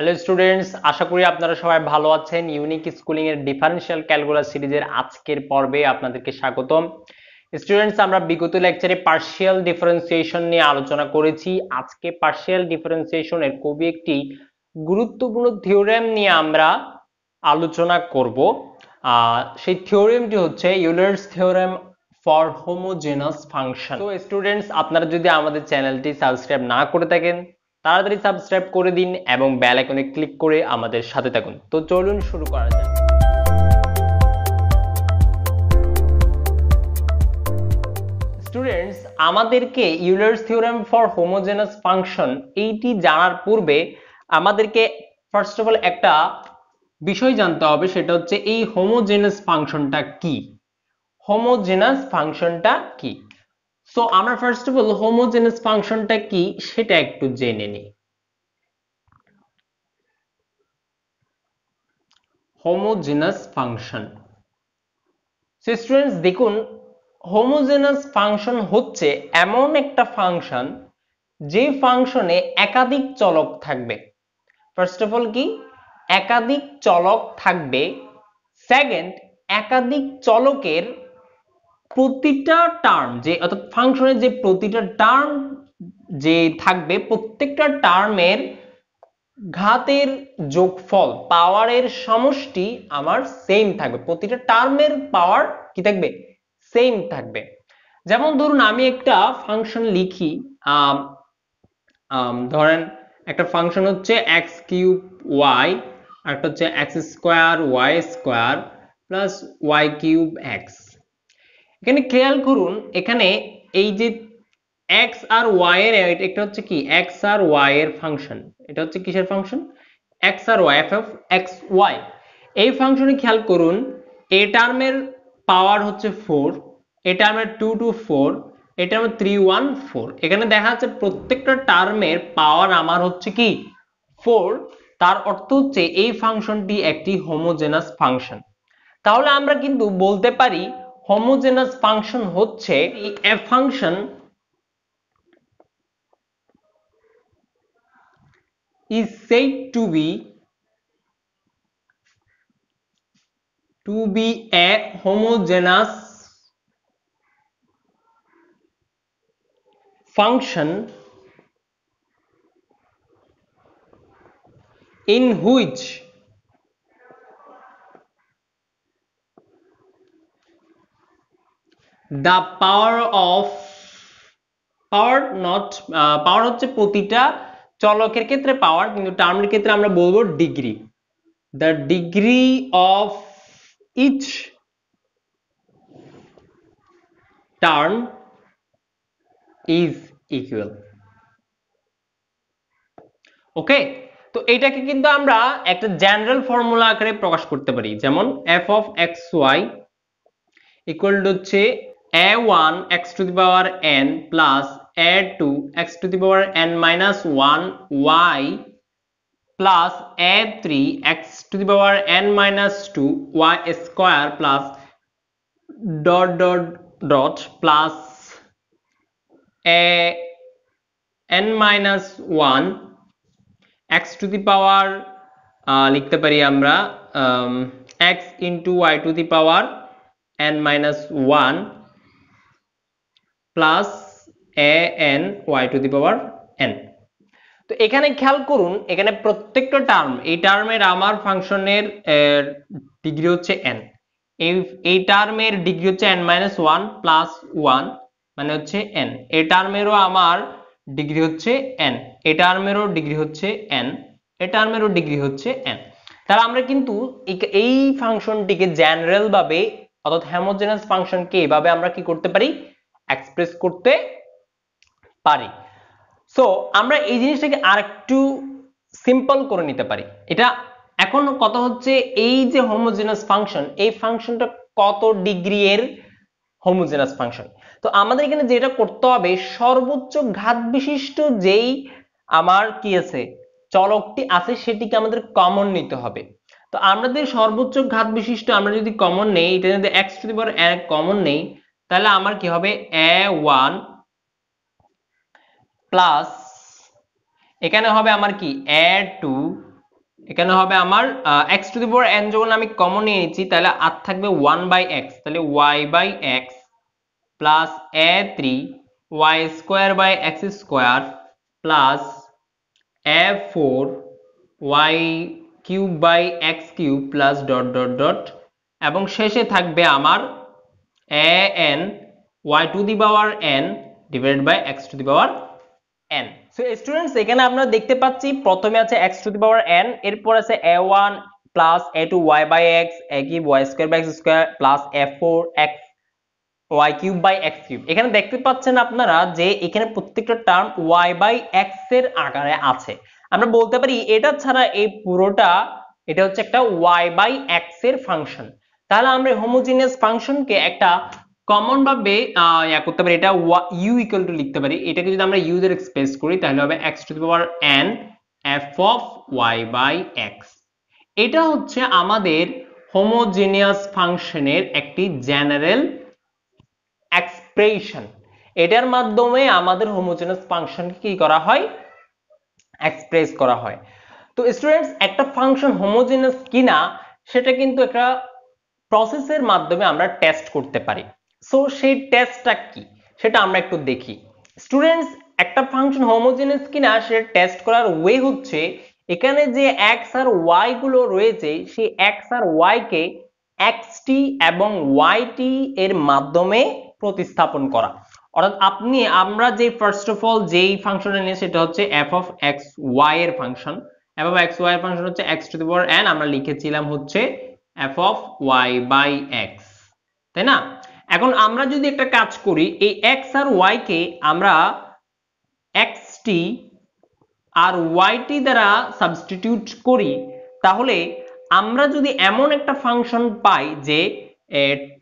hello students আশা করি আপনারা সবাই ভালো আছেন ইউনিক স্কুলিং এর ডিফারেন্সিয়াল ক্যালকুলাস সিরিজের আজকের পর্বে আপনাদেরকে স্বাগতম স্টুডেন্টস আমরা বিগত লেকচারে পার্শিয়াল ডিফারেন্সিয়েশন নিয়ে আলোচনা করেছি আজকে পার্শিয়াল ডিফারেন্সিয়েশনের খুবই একটি গুরুত্বপূর্ণ থিওরিয়াম নিয়ে আমরা আলোচনা করব সেই থিওরিয়ামটি হচ্ছে Euler's theorem for homogeneous function তো স্টুডেন্টস আপনারা যদি আমাদের চ্যানেলটি সাবস্ক্রাইব না করে থাকেন তাড়াতাড়ি সাবস্ক্রাইব করে দিন এবং বেল আইকনে ক্লিক করে আমাদের সাথে থাকুন তো চলুন শুরু করা যাক স্টুডেন্টস আমাদেরকে Euler's theorem for homogeneous function এইটি জানার পূর্বে আমাদেরকে ফার্স্ট অফ অল একটা বিষয় জানতে হবে সেটা হচ্ছে এই হোমোজেনাস ফাংশনটা কি হোমোজেনাস ফাংশনটা কি সো আমরা ফার্স্ট অফ অল হোমোজেনাস ফাংশনটা কি সেটা একটু জেনে নিই হোমোজেনাস ফাংশন সো স্টুডেন্টস দেখুন হোমোজেনাস ফাংশন হচ্ছে এমন একটা ফাংশন যে ফাংশনে একাধিক চলক থাকবে ফার্স্ট অফ অল কি একাধিক চলক থাকবে সেকেন্ড একাধিক চলকের প্রতিটা টার্ম যে অর্থাৎ ফাংশনের যে প্রতিটা টার্ম যে থাকবে প্রত্যেকটা টার্মের ঘাতের যোগফল পাওয়ারের সমষ্টি আমার সেম থাকবে প্রতিটা টার্মের পাওয়ার কি থাকবে সেম থাকবে যেমন ধরুন আমি একটা ফাংশন লিখি ধরেন একটা ফাংশন হচ্ছে এক্স কিউব ওয়াই একটা হচ্ছে x square y square plus y cube x এখানে খেয়াল করুন এখানে এই যে এক্স আর ওয়াই এর এটা হচ্ছে কি এক্স আর ওয়াই এর ফাংশন এটা হচ্ছে কিসের ফাংশন এক্স আর y f of x y এই ফাংশনে খেয়াল করুন এ টার্মের পাওয়ার হচ্ছে ফোর এ টার্মের টু টু ফোর এ টার্মের থ্রি ওয়ান ফোর এখানে দেখা যাচ্ছে প্রত্যেকটা টার্মের পাওয়ার আমার হচ্ছে কি ফোর তার অর্থ হচ্ছে এই ফাংশনটি একটি হোমোজেনাস ফাংশন তাহলে আমরা কিন্তু বলতে পারি homogeneous function হচ্ছে a function is said to be to be a homogeneous function in which the power of power not power হচ্ছে প্রতিটা চলকের ক্ষেত্রে পাওয়ার কিন্তু টার্মের ক্ষেত্রে আমরা বলবো degree the degree of each term is equal okay তো এটাকে কিন্তু আমরা একটা জেনারেল ফর্মুলা আকারে প্রকাশ করতে পারি যেমন f of x y equal হচ্ছে a1 x to the power n plus a2 x to the power n minus 1 y plus a3 x to the power n minus 2 y square plus dot dot dot plus a n minus 1 x to the power uh, লিখতে amra um, x into y to the power n minus 1 plus a n y to the power n তো এখানে খেয়াল করুন এখানে প্রত্যেকটা term এই টার্মের আমার ফাংশনের ডিগ্রি হচ্ছে এন এই টার্মের ডিগ্রি হচ্ছে n minus one plus one মানে হচ্ছে এন এ টার্মেরও আমার ডিগ্রি হচ্ছে এন এ টার্মেরও ডিগ্রি হচ্ছে এন এ টার্মেরও ডিগ্রি হচ্ছে এন তাহলে আমরা কিন্তু এই ফাংশনটিকে জেনারেল ভাবে অর্থাৎ হ্যামোজেনাস ফাংশনকে এভাবে আমরা কি করতে পারি এক্সপ্রেস করতে পারি সো আমরা এই জিনিসটাকে আর একটু সিম্পল করে নিতে পারি এটা এখন কত হচ্ছে এই যে হোমোজেনাস ফাংশন এই ফাংশনটা কত ডিগ্রি এর হোমোজেনাস ফাংশন তো আমাদের এখানে যেটা করতে হবে সর্বোচ্চ ঘাত বিশিষ্ট যেই আমার কি আছে চলকটি আছে সেটিকে আমাদের কমন নিতে হবে তো আমাদের সর্বোচ্চ ঘাত বিশিষ্ট আমরা যদি কমন নেই এটা যদি x to the power common নেই তাহলে আমার কি হবে এ ওয়ান প্লাস এখানে হবে আমার কি এ টু এখানে হবে আমার x to the power n যখন আমি কমন নিয়েছি তাহলে আর থাকবে ওয়ান বাই এক্স তাহলে y by x plus a three y square by x square plus a four y cube by x cube plus dot dot dot এবং শেষে থাকবে আমার an y to the power n divided by x to the power n so students এখানে আমরা দেখতে পাচ্ছি প্রথমে আছে x to the power n এরপর আছে a1 প্লাস a2 y by x a cube y square by x square plus a4 x y কিউব বাই x কিউব এখানে দেখতে পাচ্ছেন আপনারা যে এখানে প্রত্যেকটা টার্ম y বাই x এর আকারে আছে আমরা বলতে পারি এটা ছাড়া এই পুরোটা এটা হচ্ছে একটা y বাই x এর ফাংশন তাহলে আমরা হোমোজিনিয়াস ফাংশনকে একটা কমন ভাবে ইয়া করতে পারি এটা ইউ ইকুয়াল টু লিখতে পারি এটাকে যদি আমরা ইউজের এক্সপ্রেস করি তাহলে হবে x to the power n f of y by x এটা হচ্ছে আমাদের হোমোজিনিয়াস ফাংশনের একটি জেনারেল এক্সপ্রেশন এটার মাধ্যমে আমাদের হোমোজিনিয়াস ফাংশনকে কি করা হয় এক্সপ্রেস করা হয় তো স্টুডেন্টস একটা ফাংশন হোমোজিনিয়াস কিনা সেটা কিন্তু একটা প্রসেসের মাধ্যমে আমরা টেস্ট করতে পারি সো সেই টেস্টটা কি সেটা আমরা একটু দেখি স্টুডেন্টস একটা ফাংশন হোমোজিনিয়াস কিনা সেটা টেস্ট করার ওয়ে হচ্ছে এখানে যে এক্স আর ওয়াই গুলো রয়েছে সেই এক্স আর ওয়াই কে টি এবং টি এর মাধ্যমে প্রতিস্থাপন করা অর্থাৎ আপনি আমরা যে ফার্স্ট অফ অল যেই ফাংশনটা নিয়ে সেটা হচ্ছে এফ অফ এক্স ওয়াই এর function f of x y এর ফাংশন হচ্ছে x to the power n আমরা লিখেছিলাম হচ্ছে f of y by x তাই না এখন আমরা যদি একটা কাজ করি এই এক্স আর কে আমরা টি আর ওয়াইটি দ্বারা সাবস্টিটিউট করি তাহলে আমরা যদি এমন একটা ফাংশন পাই যে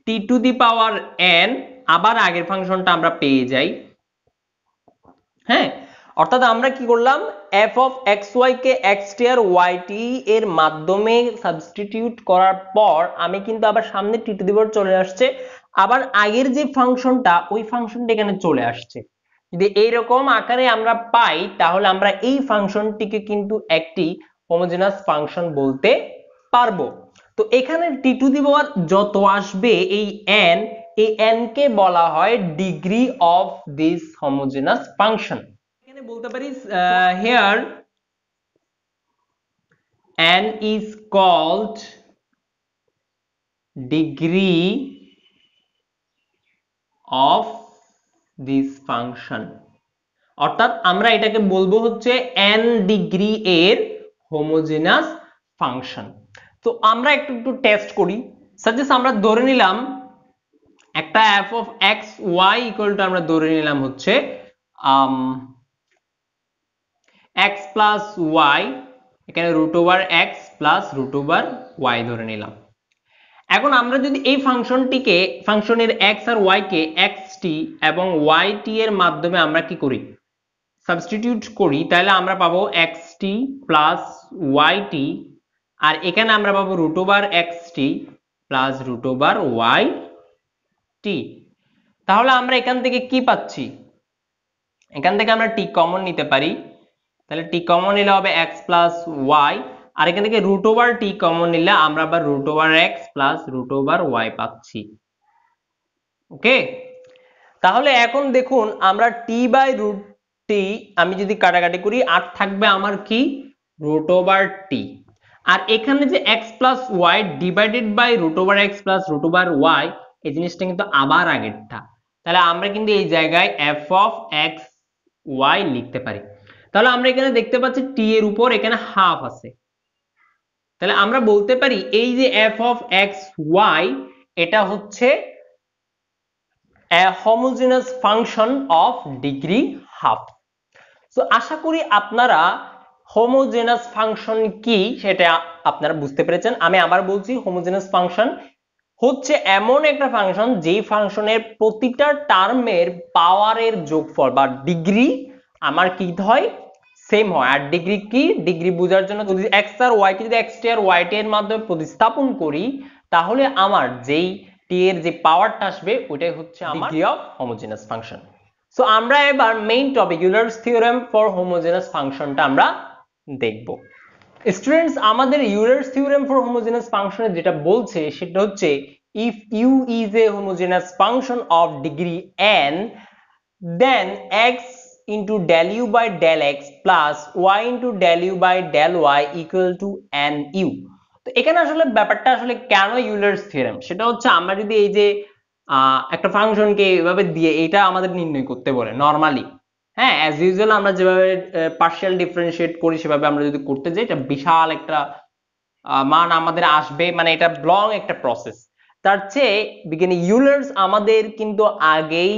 টি টু দি পাওয়ার এন আবার আগের ফাংশনটা আমরা পেয়ে যাই হ্যাঁ অর্থাৎ আমরা কি করলাম এফ অফ এক্স ওয়াই কে এক্স টি ওয়াই টি এর মাধ্যমে সাবস্টিটিউট করার পর আমি কিন্তু আবার সামনে টি দিবর চলে আসছে আবার আগের যে ফাংশনটা ওই ফাংশনটা এখানে চলে আসছে যদি এইরকম আকারে আমরা পাই তাহলে আমরা এই ফাংশনটিকে কিন্তু একটি হোমোজেনাস ফাংশন বলতে পারবো তো এখানে টি টু দি পাওয়ার যত আসবে এই এন এই এন কে বলা হয় degree of this homogeneous function এখানে বলতে পারি here n is called degree of this function অর্থাৎ আমরা এটাকে বলবো হচ্ছে এন ডিগ্রি এর হোমোজেনাস ফাংশন তো আমরা একটু একটু টেস্ট করি সাজেস আমরা ধরে নিলাম একটা f of x y equal to আমরা ধরে নিলাম হচ্ছে um, এক্স প্লাস ওয়াই এখানে root over x plus root over y ধরে নিলাম এখন আমরা যদি এই ফাংশনটিকে ফাংশনের এক্স আর ওয়াইকে টি এবং টি এর মাধ্যমে আমরা কি করি সাবস্টিটিউট করি তাহলে আমরা পাবো টি প্লাস টি আর এখানে আমরা পাবো root over t plus root over y t তাহলে আমরা এখান থেকে কি পাচ্ছি এখান থেকে আমরা টি কমন নিতে পারি তাহলে টি কমন নিলে হবে এক্স প্লাস ওয়াই আর এখান থেকে রুট ওভার টি কমন নিলে আমরা আবার root over x plus root over y পাচ্ছি ওকে তাহলে এখন দেখুন আমরা টি বাই রুট টি আমি যদি কাটাকাটি করি আর থাকবে আমার কি রুট ওভার টি আর এখানে যে x plus y divided by root over x plus root over y এই জিনিসটা কিন্তু আবার আগেরটা তাহলে আমরা কিন্তু এই জায়গায় এফ অফ এক্স ওয়াই লিখতে পারি তাহলে আমরা এখানে দেখতে পাচ্ছি টি এর উপর এখানে হাফ আছে তাহলে আমরা বলতে পারি এই যে এফ অফ এক্স ওয়াই এটা হচ্ছে homogeneous function of degree half তো আশা করি আপনারা হোমোজেনাস ফাংশন কি সেটা আপনারা বুঝতে পেরেছেন আমি আবার বলছি হোমোজেনাস ফাংশন হচ্ছে এমন একটা ফাংশন যে ফাংশনের প্রতিটা টার্মের পাওয়ারের যোগফল বা ডিগ্রি আমার কি হয় সেম হয় আর ডিগ্রি কি ডিগ্রি বোঝার জন্য যদি এক্স আর ওয়াইকে যদি এক্স টি আর ওয়াই এর মাধ্যমে প্রতিস্থাপন করি তাহলে আমার যেই টি এর যে পাওয়ারটা আসবে ওইটাই হচ্ছে আমার degree of homogeneous function so আমরা এবার main topic Euler's theorem for homogeneous ফাংশনটা আমরা দেখব স্টুডেন্টস আমাদের ইউলার্স থিওরেম ফর হোমোজিনাস ফাংশনে যেটা বলছে সেটা হচ্ছে if u is a homogeneous function of degree n then x into del u by del x plus y into del u by del y equal to n u তো এখানে আসলে ব্যাপারটা আসলে কেন ইউলার্স থিওরেম সেটা হচ্ছে আমরা যদি এই যে একটা ফাংশনকে এভাবে দিয়ে এটা আমাদের নির্ণয় করতে বলে নরমালি হ্যাঁ অ্যাজ ইউজুয়াল আমরা যেভাবে পার্শিয়াল ডিফারেন্সিয়েট করি সেভাবে আমরা যদি করতে যাই এটা বিশাল একটা মান আমাদের আসবে মানে এটা লং একটা প্রসেস তার চেয়ে বিজ্ঞানী ইউলার্স আমাদের কিন্তু আগেই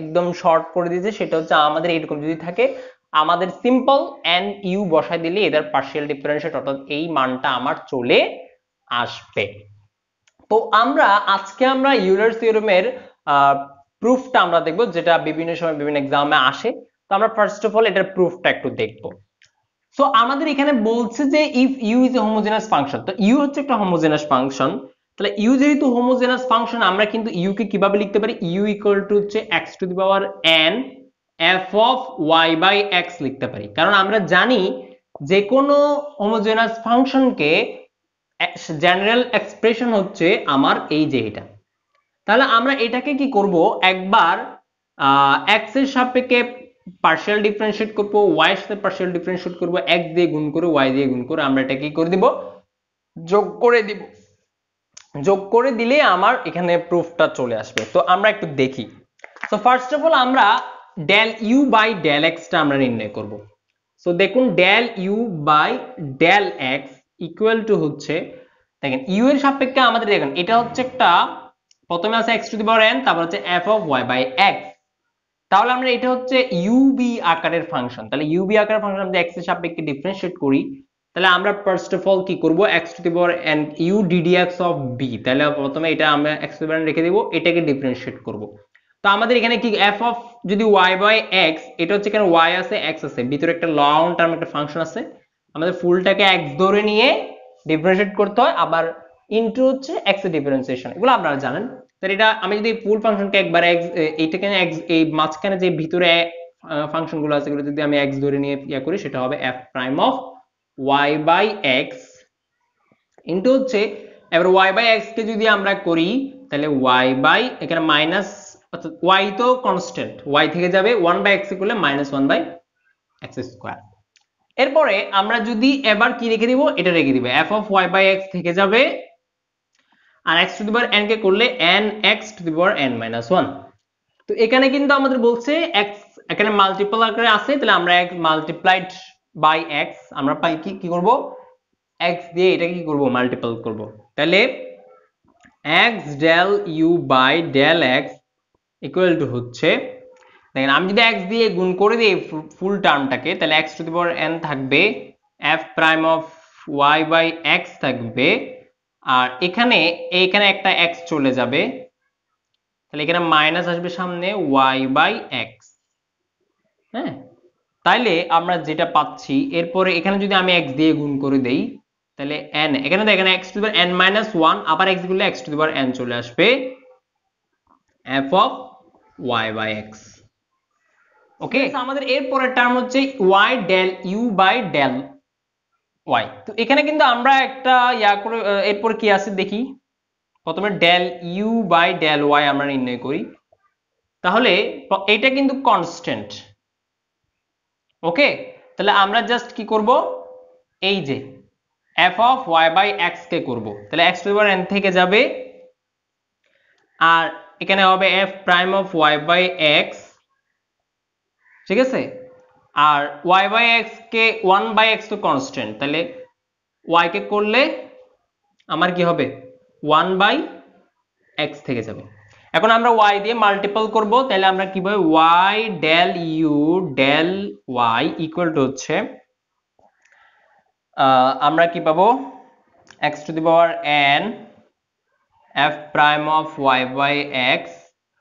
একদম শর্ট করে দিয়েছে সেটা হচ্ছে আমাদের এরকম যদি থাকে আমাদের সিম্পল এন ইউ বসায় দিলে এদের পার্শিয়াল ডিফারেন্সিয়েট অর্থাৎ এই মানটা আমার চলে আসবে তো আমরা আজকে আমরা ইউলার থিওরেমের প্রুফটা আমরা দেখব যেটা বিভিন্ন সময় বিভিন্ন এক্সামে আসে তো আমরা ফার্স্ট অফ অল এটার প্রুফটা একটু দেখব সো আমাদের এখানে বলছে যে if u is a homogeneous function তো ইউ হচ্ছে একটা হোমোজেনাস ফাংশন তাহলে ইউ যেহেতু হোমোজেনাস ফাংশন আমরা কিন্তু ইউ কে কিভাবে লিখতে পারি ইউ ইকুয়াল টু হচ্ছে x to the power n f of y by x লিখতে পারি কারণ আমরা জানি যে কোনো হোমোজেনাস ফাংশনকে জেনারেল এক্সপ্রেশন হচ্ছে আমার এই যে এটা তাহলে আমরা এটাকে কি করব একবার এক্স এর সাপেক্ষে পার্শিয়াল ডিফারেন্সিয়েট করবো ওয়াই এর সাথে পার্শিয়াল ডিফারেন্সিয়েট করবো এক্স দিয়ে গুণ করে ওয়াই দিয়ে গুণ করে আমরা এটা কি করে দিব যোগ করে দিব যোগ করে দিলে আমার এখানে প্রুফটা চলে আসবে তো আমরা একটু দেখি সো ফার্স্ট অফ অল আমরা ডেল ইউ বাই ডেল এক্সটা আমরা নির্ণয় করব সো দেখুন del u by del x equal to হচ্ছে দেখেন ইউ এর সাপেক্ষে আমাদের দেখেন এটা হচ্ছে একটা প্রথমে আছে x to the power n তারপর হচ্ছে f of y by x তাহলে আমরা এটা হচ্ছে ইউবি আকারের ফাংশন তাহলে ইউবি আকারের ফাংশন আমরা এক্স এর সাপেক্ষে ডিফারেন্সিয়েট করি তাহলে আমরা ফার্স্ট অফ অল কি করব x to the power n u d d x of b তাহলে প্রথমে এটা আমরা এক্সপেরিমেন্ট রেখে দেব এটাকে ডিফারেনশিয়েট করব তো আমাদের এখানে কি এফ অফ যদি ওয়াই বাই এক্স এটা হচ্ছে এখানে ওয়াই আছে এক্স আছে ভিতরে একটা লং টার্ম একটা ফাংশন আছে আমাদের ফুলটাকে এক্স ধরে নিয়ে ডিফারেনশিয়েট করতে হয় আবার ইনটু হচ্ছে এক্স এর ডিফারেন্সিয়েশন এগুলো আপনারা জানেন তাহলে এটা আমি যদি ফুল ফাংশনকে একবার এক্স এইটাকে এক্স এই মাঝখানে যে ভিতরে ফাংশনগুলো আছে এগুলো যদি আমি এক্স ধরে নিয়ে ইয়া করি সেটা হবে f prime of y by x into হচ্ছে এবার ওয়াই x কে যদি আমরা করি তাহলে ওয়াই বাই এখানে মাইনাস অর্থাৎ y তো কনস্ট্যান্ট y থেকে যাবে ওয়ান বাই এক্স করলে minus one by x square এরপরে আমরা যদি এবার কি রেখে দিব এটা রেখে দিব f of y by x থেকে যাবে আর x to the power n কে করলে n x to the power n minus one তো এখানে কিন্তু আমাদের বলছে এক্স এখানে মাল্টিপল আকারে আছে তাহলে আমরা মাল্টিপ্লাইড বাই এক্স আমরা পাই কি কি করবো এক্স দিয়ে এটা কি করব মাল্টিপল করব তাহলে x del u by del x equal to হচ্ছে দেখেন আমি যদি এক্স দিয়ে গুণ করে দিই ফুল টার্মটাকে তাহলে x to the power n থাকবে f prime of y by x থাকবে আর এখানে এখানে একটা এক্স চলে যাবে তাহলে এখানে মাইনাস আসবে সামনে ওয়াই বাই এক্স হ্যাঁ তাইলে আমরা যেটা পাচ্ছি এরপরে এখানে যদি আমি এক্স দিয়ে গুণ করে দেই তাহলে এন এখানে দেখেন x to n minus one আবার এক্স গুলো এক্স টু এন চলে আসবে f of y by x okay আমাদের এরপরের টার্ম হচ্ছে y del u by del y তো এখানে কিন্তু আমরা একটা ইয়া করে এরপর কি আছে দেখি প্রথমে del u by del y আমরা নির্ণয় করি তাহলে এটা কিন্তু কনস্ট্যান্ট ওকে তাহলে আমরা জাস্ট কি করব এই যে f of y by x কে করবো তাহলে এক্স টু এন থেকে যাবে আর এখানে হবে f prime of y by x ঠিক আছে আর ওয়াই বাই এক্স কে ওয়ান বাই এক্স তো কনস্ট্যান্ট তাহলে ওয়াই কে করলে আমার কি হবে ওয়ান বাই এক্স থেকে যাবে এখন আমরা ওয়াই দিয়ে মাল্টিপল করব তাহলে আমরা কি কিভাবে y del u del y equal to হচ্ছে আমরা কি পাবো x to the power n f prime of y by x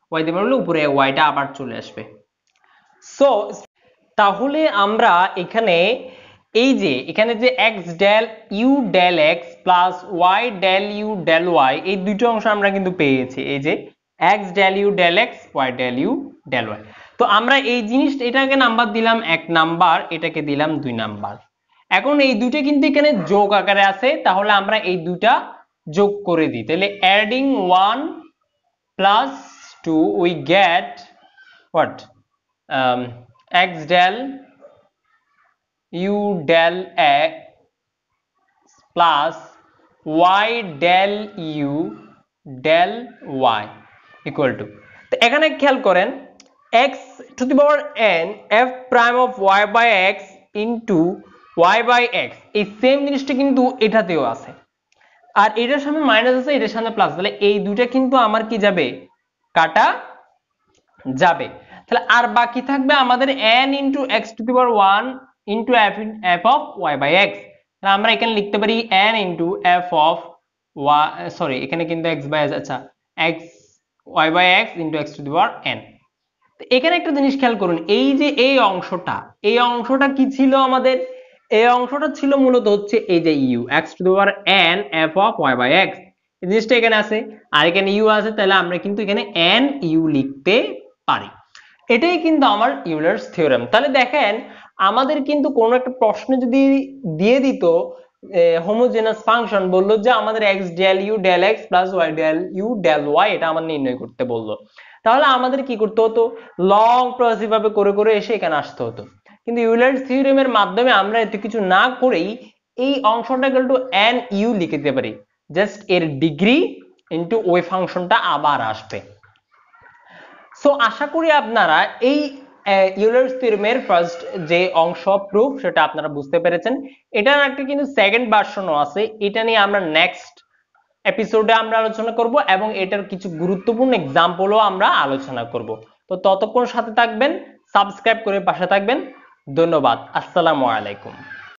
y দিয়ে বললে উপরে ওয়াইটা আবার চলে আসবে সো তাহলে আমরা এখানে এই যে এখানে যে x del u del x plus y del u del y এই দুটো অংশ আমরা কিন্তু পেয়েছি এই যে x del u del x y del u del y তো আমরা এই জিনিস এটাকে নাম্বার দিলাম এক নাম্বার এটাকে দিলাম দুই নাম্বার এখন এই দুটো কিন্তু এখানে যোগ আকারে আছে তাহলে আমরা এই দুটা যোগ করে দিই তাহলে adding one plus two we get what x del u del x plus y del u del y equal to তো এখানে খেয়াল করেন x to the power n f prime of y by x into y by x এই same জিনিসটা কিন্তু এটাতেও আছে আর এটার সামনে মাইনাস আছে এটার সামনে প্লাস তাহলে এই দুইটা কিন্তু আমার কি যাবে কাটা যাবে তাহলে আর বাকি থাকবে আমাদের n into x to the power 1 into f f of y by x তাহলে আমরা এখানে লিখতে পারি n into f of y sorry এখানে কিন্তু x বাই আচ্ছা x y by x into x to the power n এখানে একটা জিনিস খেয়াল করুন এই যে এই অংশটা এই অংশটা কি ছিল আমাদের এই অংশটা ছিল মূলত হচ্ছে এই যে u x to the power n f of y by x এই জিনিসটা এখানে আছে আর এখানে ইউ আছে তাহলে আমরা কিন্তু এখানে এন ইউ লিখতে পারি এটাই কিন্তু আমার ইউলার্স থিওরেম তাহলে দেখেন আমাদের কিন্তু কোনো একটা প্রশ্ন যদি দিয়ে দিত হোমোজেনাস ফাংশন বললো যে আমাদের x del u del x plus y del u del y এটা আমার নির্ণয় করতে বললো তাহলে আমাদের কি করতে হতো লং প্রসেস করে করে এসে এখানে আসতে হতো কিন্তু ইউলার থিওরেমের মাধ্যমে আমরা এত কিছু না করেই এই অংশটা একটু এন ইউ লিখে দিতে পারি জাস্ট এর ডিগ্রি ইন্টু ওই ফাংশনটা আবার আসবে সো আশা করি আপনারা এই ইউলার্স থিওরেমের ফার্স্ট যে অংশ প্রুফ সেটা আপনারা বুঝতে পেরেছেন এটার একটা কিন্তু সেকেন্ড ভার্সনও আছে এটা নিয়ে আমরা নেক্সট এপিসোডে আমরা আলোচনা করব এবং এটার কিছু গুরুত্বপূর্ণ এক্সাম্পলও আমরা আলোচনা করব তো ততক্ষণ সাথে থাকবেন সাবস্ক্রাইব করে পাশে থাকবেন ধন্যবাদ আসসালামু আলাইকুম